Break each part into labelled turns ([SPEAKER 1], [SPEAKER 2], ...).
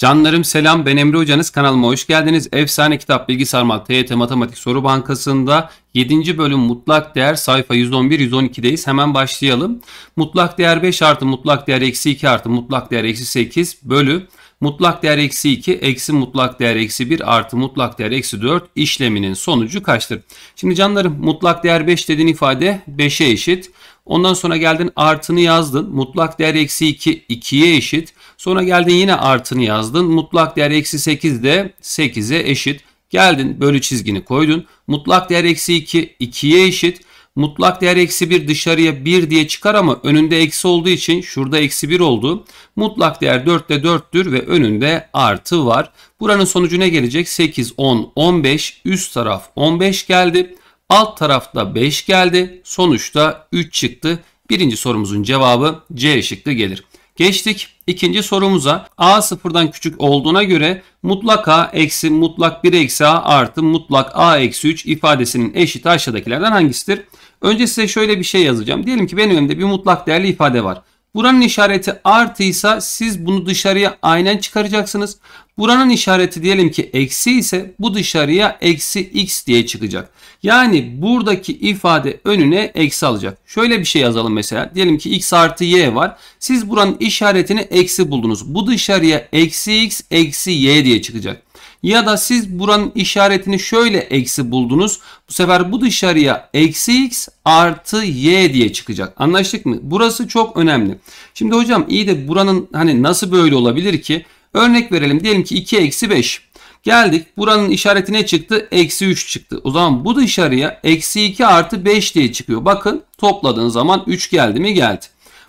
[SPEAKER 1] Canlarım selam ben Emre Hocanız kanalıma hoş geldiniz. Efsane Kitap Bilgi Sarmak TYT Matematik Soru Bankası'nda 7. bölüm mutlak değer sayfa 111-112'deyiz. Hemen başlayalım. Mutlak değer 5 artı mutlak değer eksi 2 artı mutlak değer eksi 8 bölü mutlak değer eksi 2 eksi mutlak değer eksi 1 artı mutlak değer eksi 4 işleminin sonucu kaçtır? Şimdi canlarım mutlak değer 5 dediğin ifade 5'e eşit. Ondan sonra geldin artını yazdın. Mutlak değer eksi 2 2'ye eşit. Sonra geldin yine artını yazdın. Mutlak değer eksi 8 de 8'e eşit. Geldin bölü çizgini koydun. Mutlak değer eksi 2 2'ye eşit. Mutlak değer eksi 1 dışarıya 1 diye çıkar ama önünde eksi olduğu için şurada eksi 1 oldu. Mutlak değer 4 de 4'tür ve önünde artı var. Buranın sonucu ne gelecek? 8, 10, 15. Üst taraf 15 geldi. Alt tarafta 5 geldi. Sonuçta 3 çıktı. Birinci sorumuzun cevabı C şıkkı gelir. Geçtik ikinci sorumuza. A sıfırdan küçük olduğuna göre mutlaka eksi mutlak 1 eksi A artı mutlak A eksi 3 ifadesinin eşiti aşağıdakilerden hangisidir? Önce size şöyle bir şey yazacağım. Diyelim ki benim elimde bir mutlak değerli ifade var. Buranın işareti artıysa siz bunu dışarıya aynen çıkaracaksınız. Buranın işareti diyelim ki eksi ise bu dışarıya eksi x diye çıkacak. Yani buradaki ifade önüne eksi alacak. Şöyle bir şey yazalım mesela. Diyelim ki x artı y var. Siz buranın işaretini eksi buldunuz. Bu dışarıya eksi x eksi y diye çıkacak. Ya da siz buranın işaretini şöyle eksi buldunuz. Bu sefer bu dışarıya eksi x artı y diye çıkacak. Anlaştık mı? Burası çok önemli. Şimdi hocam iyi de buranın hani nasıl böyle olabilir ki? Örnek verelim diyelim ki 2 eksi 5. Geldik buranın işaretine çıktı? Eksi 3 çıktı. O zaman bu dışarıya eksi 2 artı 5 diye çıkıyor. Bakın topladığın zaman 3 geldi mi geldi.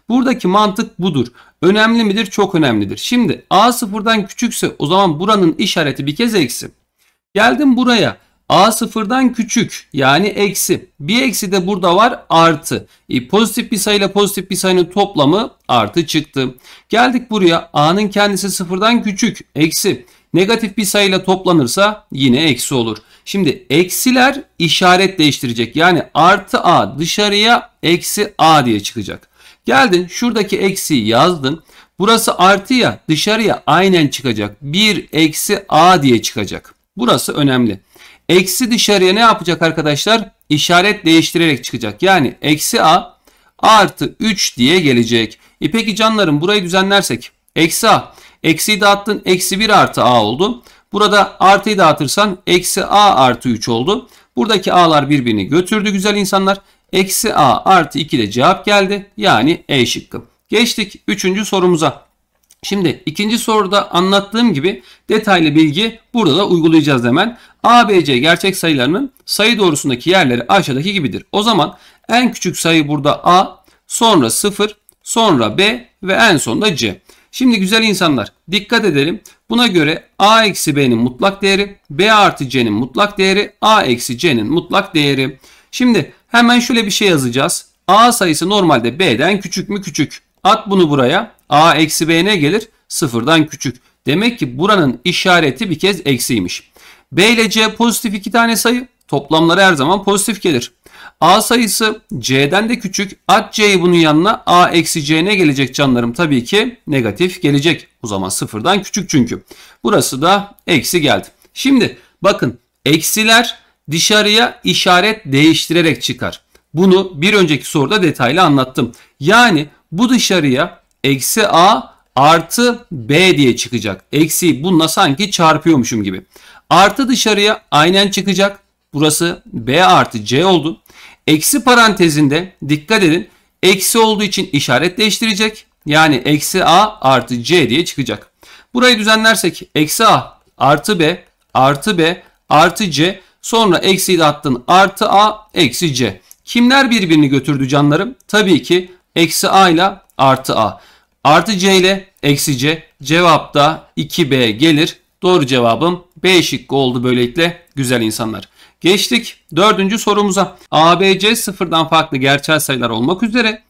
[SPEAKER 1] Buradaki mantık budur. Önemli midir? Çok önemlidir. Şimdi A sıfırdan küçükse o zaman buranın işareti bir kez eksi. Geldim buraya. A sıfırdan küçük yani eksi. Bir eksi de burada var artı. E, pozitif bir sayıyla pozitif bir sayının toplamı artı çıktı. Geldik buraya A'nın kendisi sıfırdan küçük eksi. Negatif bir sayıyla toplanırsa yine eksi olur. Şimdi eksiler işaret değiştirecek. Yani artı A dışarıya eksi A diye çıkacak. Geldin şuradaki eksi yazdın. Burası artı ya dışarıya aynen çıkacak. 1 eksi a diye çıkacak. Burası önemli. Eksi dışarıya ne yapacak arkadaşlar? İşaret değiştirerek çıkacak. Yani eksi a artı 3 diye gelecek. E peki canlarım burayı düzenlersek. Eksi a. Eksiyi dağıttın eksi 1 artı a oldu. Burada artıyı dağıtırsan eksi a artı 3 oldu. Buradaki a'lar birbirini götürdü güzel insanlar. Eksi A artı 2 de cevap geldi. Yani E şıkkı. Geçtik 3. sorumuza. Şimdi ikinci soruda anlattığım gibi detaylı bilgi burada da uygulayacağız hemen. ABC gerçek sayılarının sayı doğrusundaki yerleri aşağıdaki gibidir. O zaman en küçük sayı burada A, sonra 0, sonra B ve en sonunda C. Şimdi güzel insanlar dikkat edelim. Buna göre A eksi B'nin mutlak değeri, B artı C'nin mutlak değeri, A eksi C'nin mutlak değeri. Şimdi Hemen şöyle bir şey yazacağız. A sayısı normalde B'den küçük mü küçük. At bunu buraya. A eksi B ne gelir? Sıfırdan küçük. Demek ki buranın işareti bir kez eksiymiş. B ile C pozitif iki tane sayı. Toplamları her zaman pozitif gelir. A sayısı C'den de küçük. At C'yi bunun yanına A eksi C ne gelecek canlarım? Tabii ki negatif gelecek. O zaman sıfırdan küçük çünkü. Burası da eksi geldi. Şimdi bakın eksiler dışarıya işaret değiştirerek çıkar. Bunu bir önceki soruda detaylı anlattım. Yani bu dışarıya eksi a artı b diye çıkacak. Eksi bununla sanki çarpıyormuşum gibi. Artı dışarıya aynen çıkacak. Burası b artı c oldu. Eksi parantezinde dikkat edin. Eksi olduğu için işaret değiştirecek. Yani eksi a artı c diye çıkacak. Burayı düzenlersek eksi a artı b artı b artı c Sonra eksi de attın artı A eksi C. Kimler birbirini götürdü canlarım? Tabii ki eksi A ile artı A. Artı C ile eksi C. Cevap da 2B gelir. Doğru cevabım B şıkkı oldu böylelikle güzel insanlar. Geçtik dördüncü sorumuza. a b c sıfırdan farklı gerçel sayılar olmak üzere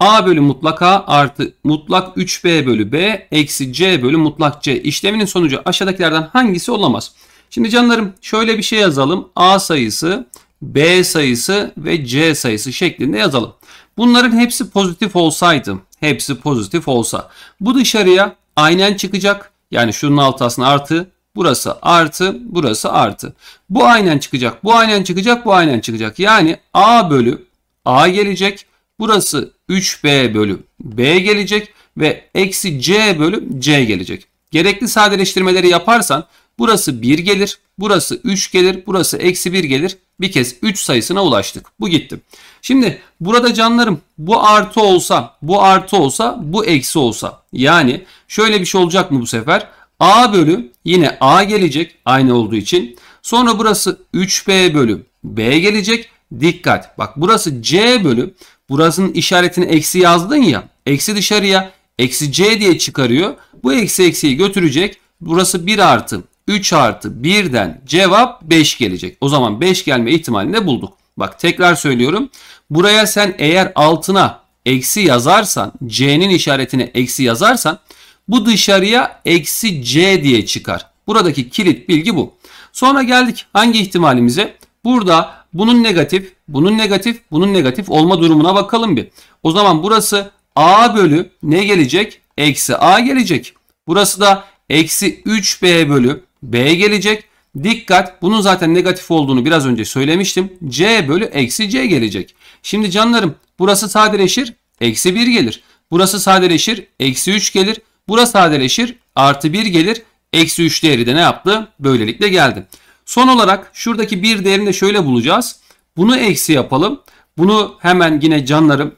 [SPEAKER 1] A bölü mutlak A artı mutlak 3B bölü B eksi C bölü mutlak C. işleminin sonucu aşağıdakilerden hangisi olamaz? Şimdi canlarım şöyle bir şey yazalım. A sayısı, B sayısı ve C sayısı şeklinde yazalım. Bunların hepsi pozitif olsaydı, hepsi pozitif olsa bu dışarıya aynen çıkacak. Yani şunun altı aslında artı, burası artı, burası artı. Bu aynen çıkacak, bu aynen çıkacak, bu aynen çıkacak. Yani A bölü A gelecek. Burası 3B bölü B gelecek ve eksi C bölü C gelecek. Gerekli sadeleştirmeleri yaparsan Burası 1 gelir. Burası 3 gelir. Burası eksi 1 gelir. Bir kez 3 sayısına ulaştık. Bu gitti. Şimdi burada canlarım bu artı olsa, bu artı olsa, bu eksi olsa. Yani şöyle bir şey olacak mı bu sefer? A bölü yine A gelecek aynı olduğu için. Sonra burası 3B bölü B gelecek. Dikkat bak burası C bölü burasının işaretini eksi yazdın ya. Eksi dışarıya eksi C diye çıkarıyor. Bu eksi eksiyi götürecek. Burası 1 artı 3 artı 1'den cevap 5 gelecek. O zaman 5 gelme ihtimalini bulduk. Bak tekrar söylüyorum. Buraya sen eğer altına eksi yazarsan c'nin işaretine eksi yazarsan bu dışarıya eksi c diye çıkar. Buradaki kilit bilgi bu. Sonra geldik hangi ihtimalimize? Burada bunun negatif, bunun negatif, bunun negatif olma durumuna bakalım bir. O zaman burası a bölü ne gelecek? Eksi a gelecek. Burası da eksi 3b bölü B'ye gelecek. Dikkat bunun zaten negatif olduğunu biraz önce söylemiştim. C bölü eksi C gelecek. Şimdi canlarım burası sadeleşir eksi 1 gelir. Burası sadeleşir eksi 3 gelir. Burası sadeleşir artı 1 gelir. Eksi 3 değeri de ne yaptı? Böylelikle geldi. Son olarak şuradaki 1 değerini de şöyle bulacağız. Bunu eksi yapalım. Bunu hemen yine canlarım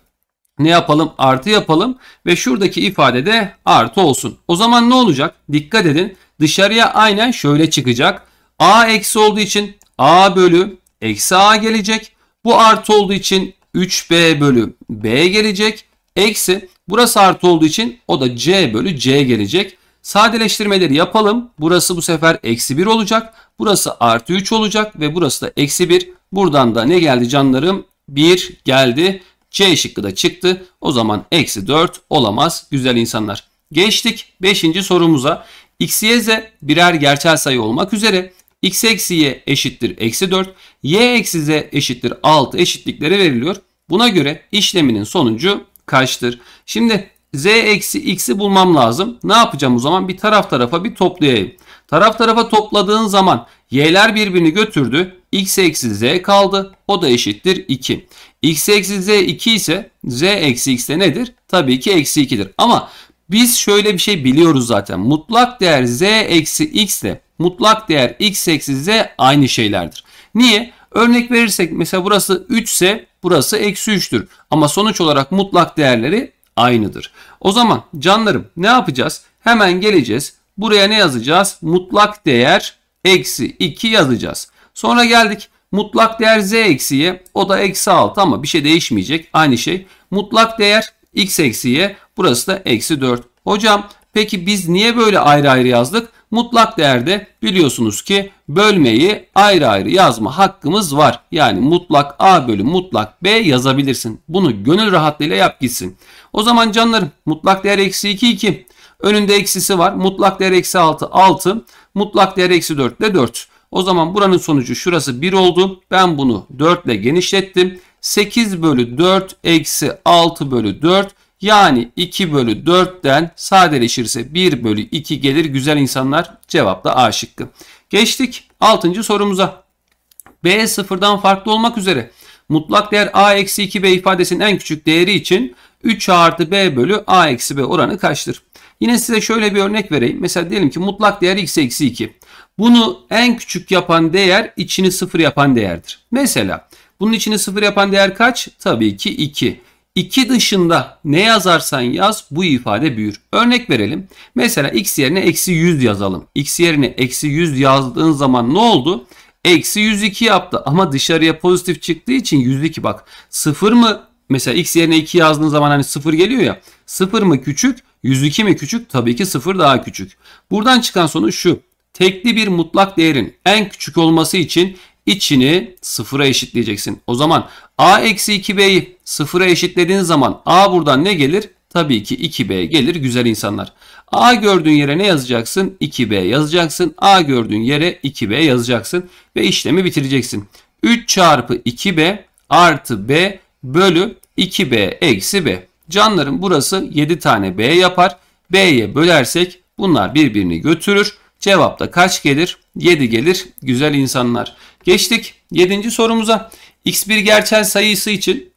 [SPEAKER 1] ne yapalım? Artı yapalım ve şuradaki ifade de artı olsun. O zaman ne olacak? Dikkat edin dışarıya aynen şöyle çıkacak. A eksi olduğu için A bölü eksi A gelecek. Bu artı olduğu için 3B bölü B gelecek. Eksi burası artı olduğu için o da C bölü C gelecek. Sadeleştirmeleri yapalım. Burası bu sefer eksi 1 olacak. Burası artı 3 olacak ve burası da eksi 1. Buradan da ne geldi canlarım? 1 geldi. C şıkkı da çıktı. O zaman eksi 4 olamaz güzel insanlar. Geçtik 5. sorumuza. X, Y, Z birer gerçel sayı olmak üzere x eksi y eşittir eksi 4, y eksi z eşittir 6 eşitlikleri veriliyor. Buna göre işleminin sonucu kaçtır? Şimdi z eksi x'i bulmam lazım. Ne yapacağım o zaman? Bir taraf tarafa bir toplayayım. Taraf tarafa topladığın zaman y'ler birbirini götürdü. x eksi z kaldı. O da eşittir 2. x eksi z 2 ise z eksi x de nedir? Tabii ki eksi 2'dir. Ama biz şöyle bir şey biliyoruz zaten. Mutlak değer z eksi x ile mutlak değer x eksi z aynı şeylerdir. Niye? Örnek verirsek mesela burası 3 ise burası eksi 3'tür. Ama sonuç olarak mutlak değerleri aynıdır. O zaman canlarım ne yapacağız? Hemen geleceğiz. Buraya ne yazacağız? Mutlak değer eksi 2 yazacağız. Sonra geldik. Mutlak değer z eksiye o da eksi 6 ama bir şey değişmeyecek. Aynı şey. Mutlak değer x eksi y burası da eksi 4. Hocam peki biz niye böyle ayrı ayrı yazdık? Mutlak değerde biliyorsunuz ki bölmeyi ayrı ayrı yazma hakkımız var. Yani mutlak A bölü mutlak B yazabilirsin. Bunu gönül rahatlığıyla yap gitsin. O zaman canlarım mutlak değer eksi 2 2. Önünde eksisi var. Mutlak değer eksi 6 6. Mutlak değer eksi 4 de 4. O zaman buranın sonucu şurası 1 oldu. Ben bunu 4 ile genişlettim. 8 bölü 4 eksi 6 bölü 4 yani 2 bölü 4'ten sadeleşirse 1 bölü 2 gelir. Güzel insanlar cevap da A şıkkı. Geçtik 6. sorumuza. B sıfırdan farklı olmak üzere mutlak değer A eksi 2B ifadesinin en küçük değeri için 3 artı B bölü A eksi B oranı kaçtır? Yine size şöyle bir örnek vereyim. Mesela diyelim ki mutlak değer x eksi 2. Bunu en küçük yapan değer içini sıfır yapan değerdir. Mesela bunun içine sıfır yapan değer kaç? Tabii ki 2. 2 dışında ne yazarsan yaz bu ifade büyür. Örnek verelim. Mesela x yerine eksi 100 yazalım. x yerine eksi 100 yazdığın zaman ne oldu? Eksi 102 yaptı ama dışarıya pozitif çıktığı için 102 bak. 0 mı? Mesela x yerine 2 yazdığın zaman hani 0 geliyor ya. 0 mı küçük? 102 mi küçük? Tabii ki 0 daha küçük. Buradan çıkan sonuç şu. Tekli bir mutlak değerin en küçük olması için içini sıfıra eşitleyeceksin. O zaman a eksi 2b'yi sıfıra eşitlediğin zaman a buradan ne gelir? Tabii ki 2b gelir güzel insanlar. A gördüğün yere ne yazacaksın? 2b yazacaksın. A gördüğün yere 2b yazacaksın. Ve işlemi bitireceksin. 3 çarpı 2b artı b bölü 2b eksi b. Canlarım burası 7 tane b yapar. b'ye bölersek bunlar birbirini götürür. Cevapta kaç gelir? 7 gelir güzel insanlar. Geçtik 7. sorumuza. X bir gerçel sayısı için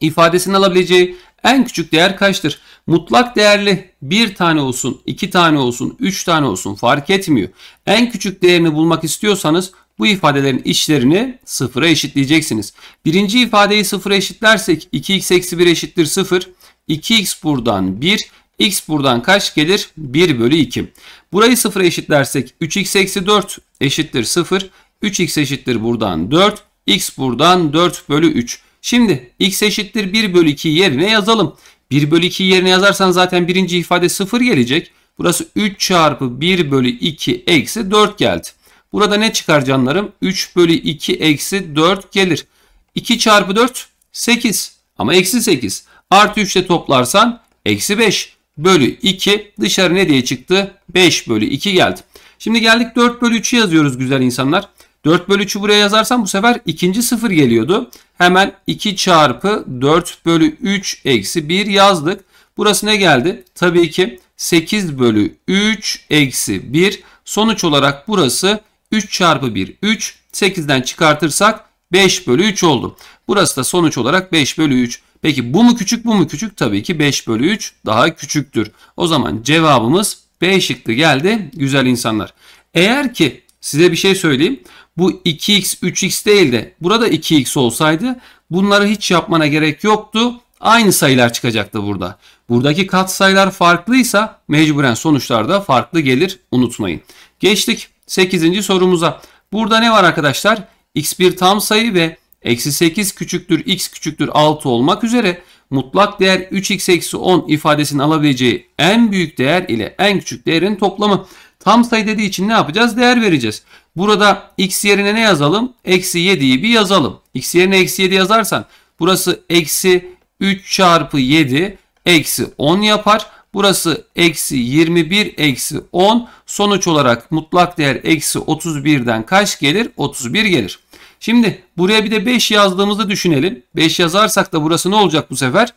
[SPEAKER 1] ifadesini alabileceği en küçük değer kaçtır? Mutlak değerli bir tane olsun, iki tane olsun, üç tane olsun fark etmiyor. En küçük değerini bulmak istiyorsanız bu ifadelerin işlerini sıfıra eşitleyeceksiniz. Birinci ifadeyi sıfıra eşitlersek 2x eksi 1 eşittir 0. 2x buradan 1. x buradan kaç gelir? 1 bölü 2. Burayı sıfıra eşitlersek 3x eksi 4 eşittir 0. 3x eşittir buradan 4. x buradan 4 bölü 3. Şimdi x eşittir 1 bölü 2 yerine yazalım. 1 bölü 2 yerine yazarsan zaten birinci ifade 0 gelecek. Burası 3 çarpı 1 bölü 2 eksi 4 geldi. Burada ne çıkar canlarım? 3 bölü 2 eksi 4 gelir. 2 çarpı 4 8 ama eksi 8. Artı 3 ile toplarsan eksi 5 bölü 2 dışarı ne diye çıktı? 5 bölü 2 geldi. Şimdi geldik 4 bölü 3'ü yazıyoruz güzel insanlar. 4 bölü 3'ü buraya yazarsam bu sefer ikinci sıfır geliyordu. Hemen 2 çarpı 4 bölü 3 eksi 1 yazdık. Burası ne geldi? Tabii ki 8 bölü 3 eksi 1. Sonuç olarak burası 3 çarpı 1 3. 8'den çıkartırsak 5 bölü 3 oldu. Burası da sonuç olarak 5 bölü 3. Peki bu mu küçük bu mu küçük? Tabii ki 5 bölü 3 daha küçüktür. O zaman cevabımız B şıkkı geldi güzel insanlar. Eğer ki size bir şey söyleyeyim bu 2x 3x değil de burada 2x olsaydı bunları hiç yapmana gerek yoktu. Aynı sayılar çıkacaktı burada. Buradaki katsayılar farklıysa mecburen sonuçlar da farklı gelir unutmayın. Geçtik 8. sorumuza. Burada ne var arkadaşlar? x1 tam sayı ve eksi 8 küçüktür x küçüktür 6 olmak üzere mutlak değer 3x eksi 10 ifadesinin alabileceği en büyük değer ile en küçük değerin toplamı. Tam sayı dediği için ne yapacağız? Değer vereceğiz. Burada x yerine ne yazalım? Eksi 7'yi bir yazalım. x yerine eksi 7 yazarsan burası eksi 3 çarpı 7 eksi 10 yapar. Burası eksi 21 eksi 10 sonuç olarak mutlak değer eksi 31'den kaç gelir? 31 gelir. Şimdi buraya bir de 5 yazdığımızı düşünelim. 5 yazarsak da burası ne olacak bu sefer?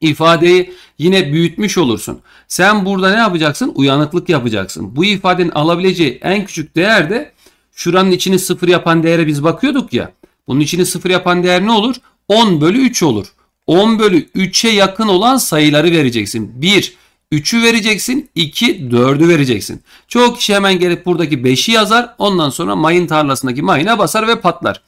[SPEAKER 1] ifadeyi yine büyütmüş olursun. Sen burada ne yapacaksın? Uyanıklık yapacaksın. Bu ifadenin alabileceği en küçük değer de Şuranın içini sıfır yapan değere biz bakıyorduk ya. Bunun içini sıfır yapan değer ne olur? 10 bölü 3 olur. 10 bölü 3'e yakın olan sayıları vereceksin. 1, 3'ü vereceksin. 2, 4'ü vereceksin. Çoğu kişi hemen gelip buradaki 5'i yazar. Ondan sonra mayın tarlasındaki mayına basar ve patlar.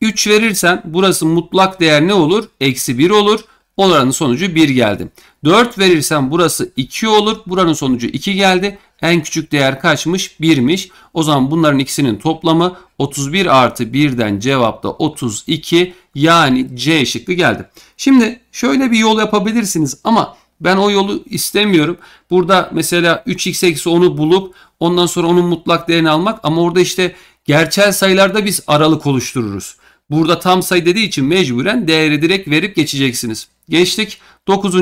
[SPEAKER 1] 3 verirsen burası mutlak değer ne olur? Eksi 1 olur. Oranın sonucu 1 geldi. 4 verirsem burası 2 olur. Buranın sonucu 2 geldi. En küçük değer kaçmış? 1'miş. O zaman bunların ikisinin toplamı 31 artı 1'den cevapta 32 yani C şıkkı geldi. Şimdi şöyle bir yol yapabilirsiniz ama ben o yolu istemiyorum. Burada mesela 3x eksi 10'u bulup ondan sonra onun mutlak değerini almak ama orada işte gerçel sayılarda biz aralık oluştururuz. Burada tam sayı dediği için mecburen değeri direkt verip geçeceksiniz. Geçtik 9.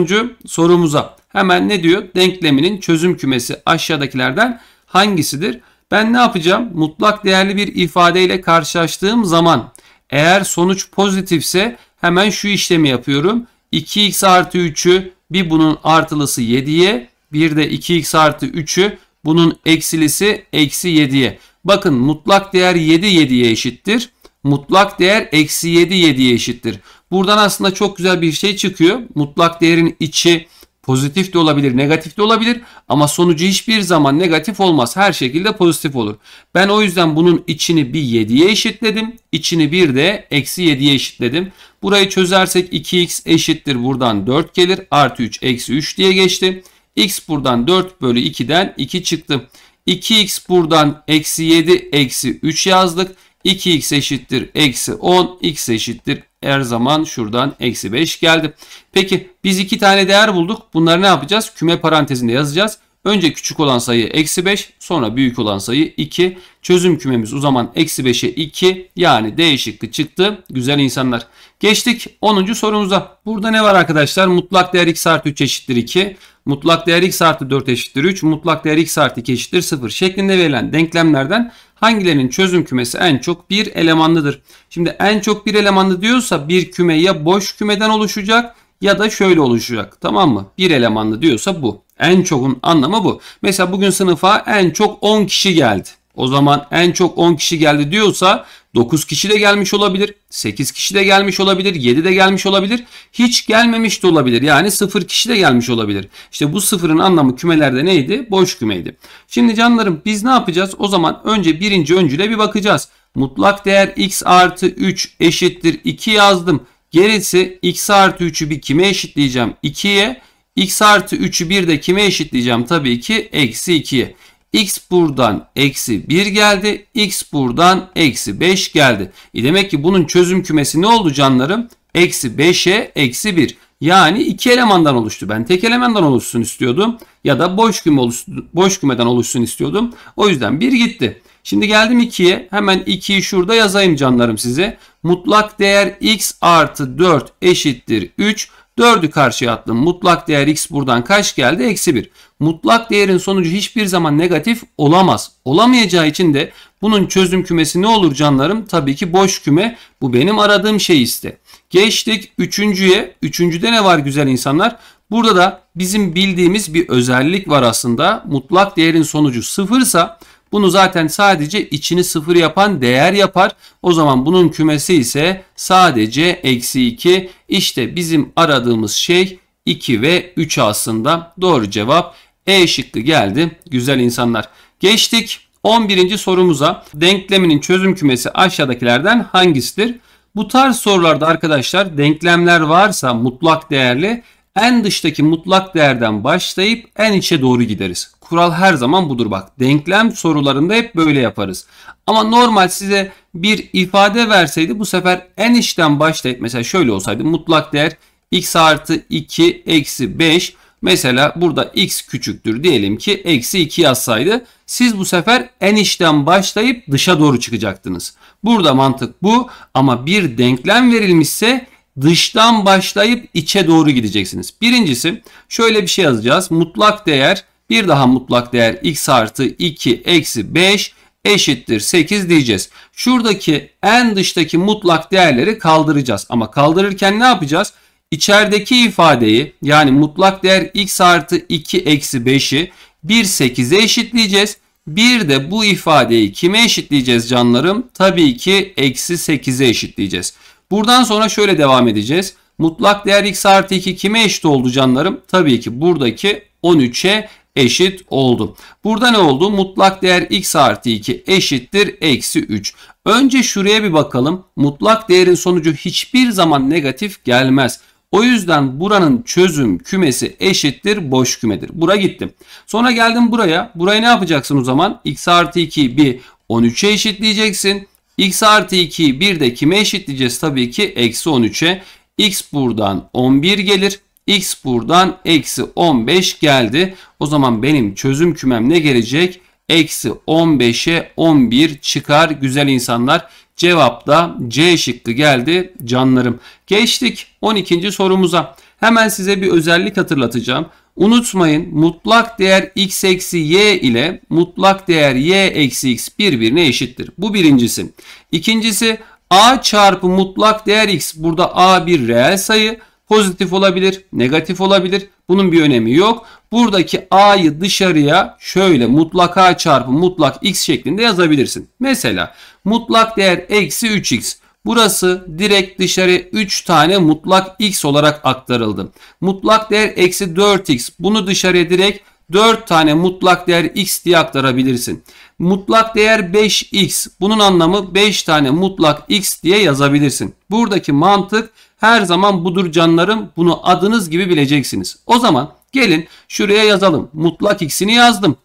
[SPEAKER 1] sorumuza. Hemen ne diyor? Denkleminin çözüm kümesi aşağıdakilerden hangisidir? Ben ne yapacağım? Mutlak değerli bir ifadeyle karşılaştığım zaman eğer sonuç pozitifse hemen şu işlemi yapıyorum. 2x artı 3'ü bir bunun artılısı 7'ye bir de 2x artı 3'ü bunun eksilisi eksi 7'ye. Bakın mutlak değer 7 7'ye eşittir mutlak değer eksi 7 7'ye eşittir. Buradan aslında çok güzel bir şey çıkıyor. Mutlak değerin içi pozitif de olabilir, negatif de olabilir ama sonucu hiçbir zaman negatif olmaz. Her şekilde pozitif olur. Ben o yüzden bunun içini bir 7'ye eşitledim. İçini bir de eksi 7'ye eşitledim. Burayı çözersek 2x eşittir. Buradan 4 gelir. Artı 3 eksi 3 diye geçti. x buradan 4 bölü 2'den 2 çıktı. 2x buradan eksi 7 eksi 3 yazdık. 2x eşittir eksi 10 x eşittir her zaman şuradan eksi 5 geldi. Peki biz iki tane değer bulduk. Bunları ne yapacağız? Küme parantezinde yazacağız. Önce küçük olan sayı eksi 5 sonra büyük olan sayı 2. Çözüm kümemiz o zaman eksi 5'e 2 yani D çıktı. Güzel insanlar. Geçtik 10. sorumuza. Burada ne var arkadaşlar? Mutlak değer x artı 3 eşittir 2 mutlak değer x artı 4 eşittir 3, mutlak değer x artı 2 eşittir 0 şeklinde verilen denklemlerden hangilerinin çözüm kümesi en çok bir elemanlıdır? Şimdi en çok bir elemanlı diyorsa bir küme ya boş kümeden oluşacak ya da şöyle oluşacak tamam mı? Bir elemanlı diyorsa bu. En çokun anlamı bu. Mesela bugün sınıfa en çok 10 kişi geldi. O zaman en çok 10 kişi geldi diyorsa 9 kişi de gelmiş olabilir, 8 kişi de gelmiş olabilir, 7 de gelmiş olabilir, hiç gelmemiş de olabilir. Yani 0 kişi de gelmiş olabilir. İşte bu sıfırın anlamı kümelerde neydi? Boş kümeydi. Şimdi canlarım biz ne yapacağız? O zaman önce birinci öncüle bir bakacağız. Mutlak değer x artı 3 eşittir 2 yazdım. Gerisi x artı 3'ü bir kime eşitleyeceğim? 2'ye. x artı 3'ü bir de kime eşitleyeceğim? Tabii ki eksi 2'ye. X buradan eksi 1 geldi. X buradan eksi 5 geldi. E demek ki bunun çözüm kümesi ne oldu canlarım? Eksi 5'e eksi 1. Yani iki elemandan oluştu. Ben tek elemandan oluşsun istiyordum. Ya da boş, küme oluşsun, boş kümeden oluşsun istiyordum. O yüzden 1 gitti. Şimdi geldim 2'ye. Hemen 2'yi şurada yazayım canlarım size. Mutlak değer x artı 4 eşittir 3. 4'ü karşıya attım. Mutlak değer x buradan kaç geldi? Eksi 1 mutlak değerin sonucu hiçbir zaman negatif olamaz. Olamayacağı için de bunun çözüm kümesi ne olur canlarım? Tabii ki boş küme. Bu benim aradığım şey işte. Geçtik üçüncüye. Üçüncüde ne var güzel insanlar? Burada da bizim bildiğimiz bir özellik var aslında. Mutlak değerin sonucu sıfırsa bunu zaten sadece içini sıfır yapan değer yapar. O zaman bunun kümesi ise sadece eksi 2. İşte bizim aradığımız şey 2 ve 3 aslında. Doğru cevap e şıkkı geldi. Güzel insanlar. Geçtik 11. sorumuza. Denkleminin çözüm kümesi aşağıdakilerden hangisidir? Bu tarz sorularda arkadaşlar denklemler varsa mutlak değerli en dıştaki mutlak değerden başlayıp en içe doğru gideriz. Kural her zaman budur bak. Denklem sorularında hep böyle yaparız. Ama normal size bir ifade verseydi bu sefer en içten başlayıp mesela şöyle olsaydı mutlak değer x artı 2 eksi 5 Mesela burada x küçüktür diyelim ki eksi 2 yazsaydı siz bu sefer enişten başlayıp dışa doğru çıkacaktınız. Burada mantık bu ama bir denklem verilmişse dıştan başlayıp içe doğru gideceksiniz. Birincisi şöyle bir şey yazacağız. Mutlak değer bir daha mutlak değer x artı 2 eksi 5 eşittir 8 diyeceğiz. Şuradaki en dıştaki mutlak değerleri kaldıracağız. Ama kaldırırken ne yapacağız? İçerideki ifadeyi yani mutlak değer x artı 2 eksi 5'i 1 8'e eşitleyeceğiz. Bir de bu ifadeyi kime eşitleyeceğiz canlarım? Tabii ki eksi 8'e eşitleyeceğiz. Buradan sonra şöyle devam edeceğiz. Mutlak değer x artı 2 kime eşit oldu canlarım? Tabii ki buradaki 13'e eşit oldu. Burada ne oldu? Mutlak değer x artı 2 eşittir eksi 3. Önce şuraya bir bakalım. Mutlak değerin sonucu hiçbir zaman negatif gelmez. O yüzden buranın çözüm kümesi eşittir boş kümedir. Bura gittim. Sonra geldim buraya. Burayı ne yapacaksın o zaman? x artı 2 bir 13'e eşitleyeceksin. x artı 2 bir de kime eşitleyeceğiz? Tabii ki eksi 13'e. x buradan 11 gelir. x buradan eksi 15 geldi. O zaman benim çözüm kümem ne gelecek? Eksi 15'e 11 çıkar güzel insanlar. Cevap da C şıkkı geldi canlarım. Geçtik 12. sorumuza. Hemen size bir özellik hatırlatacağım. Unutmayın mutlak değer x eksi y ile mutlak değer y eksi x birbirine eşittir. Bu birincisi. İkincisi a çarpı mutlak değer x burada a bir reel sayı. Pozitif olabilir, negatif olabilir. Bunun bir önemi yok. Buradaki a'yı dışarıya şöyle mutlak a çarpı mutlak x şeklinde yazabilirsin. Mesela Mutlak değer eksi 3x. Burası direkt dışarı 3 tane mutlak x olarak aktarıldı. Mutlak değer eksi 4x. Bunu dışarıya direkt 4 tane mutlak değer x diye aktarabilirsin. Mutlak değer 5x. Bunun anlamı 5 tane mutlak x diye yazabilirsin. Buradaki mantık her zaman budur canlarım. Bunu adınız gibi bileceksiniz. O zaman gelin şuraya yazalım. Mutlak x'ini yazdım.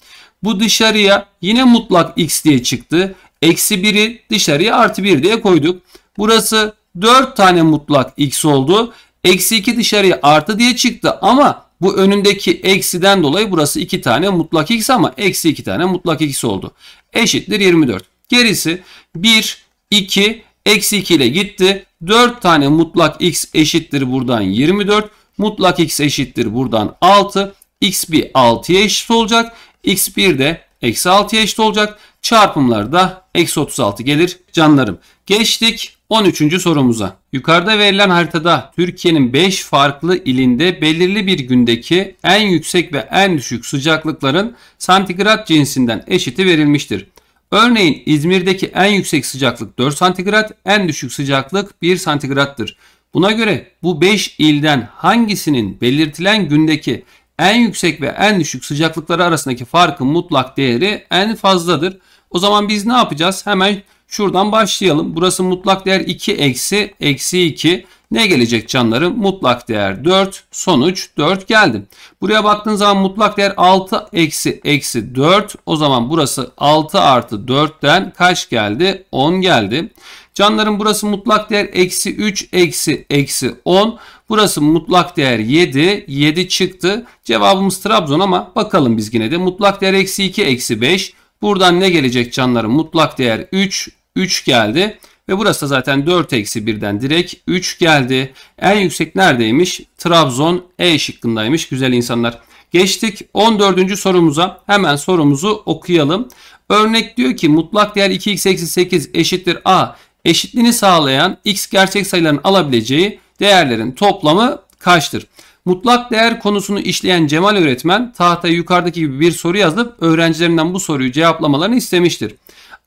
[SPEAKER 1] Bu dışarıya yine mutlak x diye çıktı. Eksi 1'i dışarıya artı 1 diye koyduk. Burası 4 tane mutlak x oldu. Eksi 2 dışarıya artı diye çıktı ama bu önündeki eksiden dolayı burası 2 tane mutlak x ama eksi 2 tane mutlak x oldu. Eşittir 24. Gerisi 1, 2, eksi 2 ile gitti. 4 tane mutlak x eşittir buradan 24. Mutlak x eşittir buradan 6. x1 6'ya eşit olacak. x1 de eksi 6'ya eşit olacak. Çarpımlarda eksi 36 gelir canlarım. Geçtik 13. sorumuza. Yukarıda verilen haritada Türkiye'nin 5 farklı ilinde belirli bir gündeki en yüksek ve en düşük sıcaklıkların santigrat cinsinden eşiti verilmiştir. Örneğin İzmir'deki en yüksek sıcaklık 4 santigrat, en düşük sıcaklık 1 santigrattır. Buna göre bu 5 ilden hangisinin belirtilen gündeki en yüksek ve en düşük sıcaklıkları arasındaki farkın mutlak değeri en fazladır? O zaman biz ne yapacağız? Hemen şuradan başlayalım. Burası mutlak değer 2 eksi eksi 2. Ne gelecek canlarım? Mutlak değer 4. Sonuç 4 geldi. Buraya baktığın zaman mutlak değer 6 eksi eksi 4. O zaman burası 6 artı 4'ten kaç geldi? 10 geldi. Canlarım burası mutlak değer eksi 3 eksi eksi 10. Burası mutlak değer 7. 7 çıktı. Cevabımız Trabzon ama bakalım biz yine de mutlak değer eksi 2 eksi 5. Buradan ne gelecek canlarım? Mutlak değer 3. 3 geldi. Ve burası da zaten 4 eksi 1'den direkt 3 geldi. En yüksek neredeymiş? Trabzon E şıkkındaymış güzel insanlar. Geçtik 14. sorumuza. Hemen sorumuzu okuyalım. Örnek diyor ki mutlak değer 2x eksi 8 eşittir a. Eşitliğini sağlayan x gerçek sayıların alabileceği değerlerin toplamı kaçtır? Mutlak değer konusunu işleyen Cemal öğretmen tahtaya yukarıdaki gibi bir soru yazıp öğrencilerinden bu soruyu cevaplamalarını istemiştir.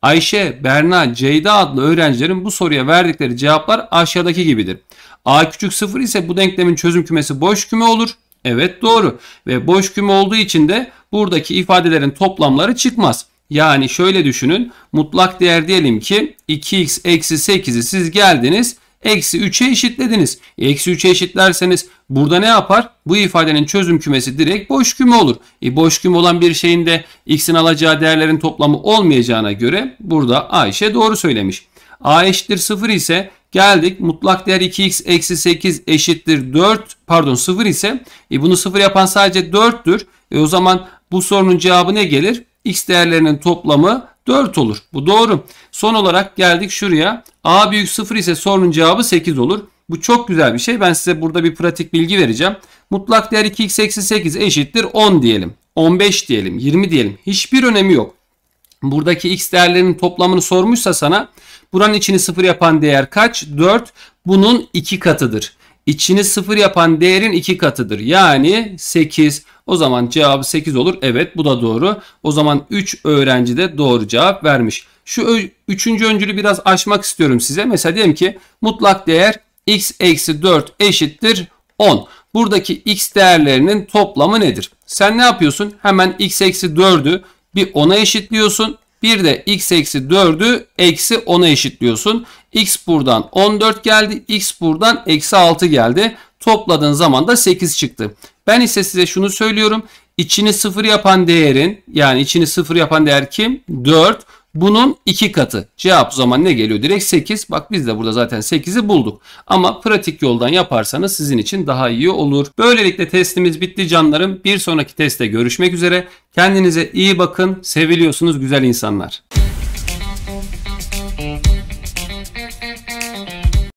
[SPEAKER 1] Ayşe, Berna, Ceyda adlı öğrencilerin bu soruya verdikleri cevaplar aşağıdaki gibidir. A küçük 0 ise bu denklemin çözüm kümesi boş küme olur. Evet doğru ve boş küme olduğu için de buradaki ifadelerin toplamları çıkmaz. Yani şöyle düşünün mutlak değer diyelim ki 2x eksi 8'i siz geldiniz eksi 3'e eşitlediniz. Eksi 3'e eşitlerseniz burada ne yapar? Bu ifadenin çözüm kümesi direkt boş küme olur. E boş küme olan bir şeyin de x'in alacağı değerlerin toplamı olmayacağına göre burada Ayşe doğru söylemiş. A eşittir 0 ise geldik mutlak değer 2x eksi 8 eşittir 4 pardon 0 ise e bunu 0 yapan sadece 4'tür. E o zaman bu sorunun cevabı ne gelir? x değerlerinin toplamı 4 olur. Bu doğru. Son olarak geldik şuraya. A büyük 0 ise sorunun cevabı 8 olur. Bu çok güzel bir şey. Ben size burada bir pratik bilgi vereceğim. Mutlak değer 2x eksi 8 eşittir 10 diyelim. 15 diyelim. 20 diyelim. Hiçbir önemi yok. Buradaki x değerlerinin toplamını sormuşsa sana buranın içini 0 yapan değer kaç? 4. Bunun 2 katıdır. İçini sıfır yapan değerin iki katıdır. Yani 8. O zaman cevabı 8 olur. Evet bu da doğru. O zaman 3 öğrenci de doğru cevap vermiş. Şu üçüncü öncülü biraz aşmak istiyorum size. Mesela diyelim ki mutlak değer x eksi 4 eşittir 10. Buradaki x değerlerinin toplamı nedir? Sen ne yapıyorsun? Hemen x eksi 4'ü bir 10'a eşitliyorsun. Bir de x eksi 4'ü eksi 10'a eşitliyorsun. x buradan 14 geldi. x buradan eksi 6 geldi. Topladığın zaman da 8 çıktı. Ben ise size şunu söylüyorum. İçini sıfır yapan değerin yani içini sıfır yapan değer kim? 4. Bunun 2 katı. Cevap o zaman ne geliyor? Direkt 8. Bak biz de burada zaten 8'i bulduk. Ama pratik yoldan yaparsanız sizin için daha iyi olur. Böylelikle testimiz bitti canlarım. Bir sonraki testte görüşmek üzere. Kendinize iyi bakın. Seviliyorsunuz güzel insanlar.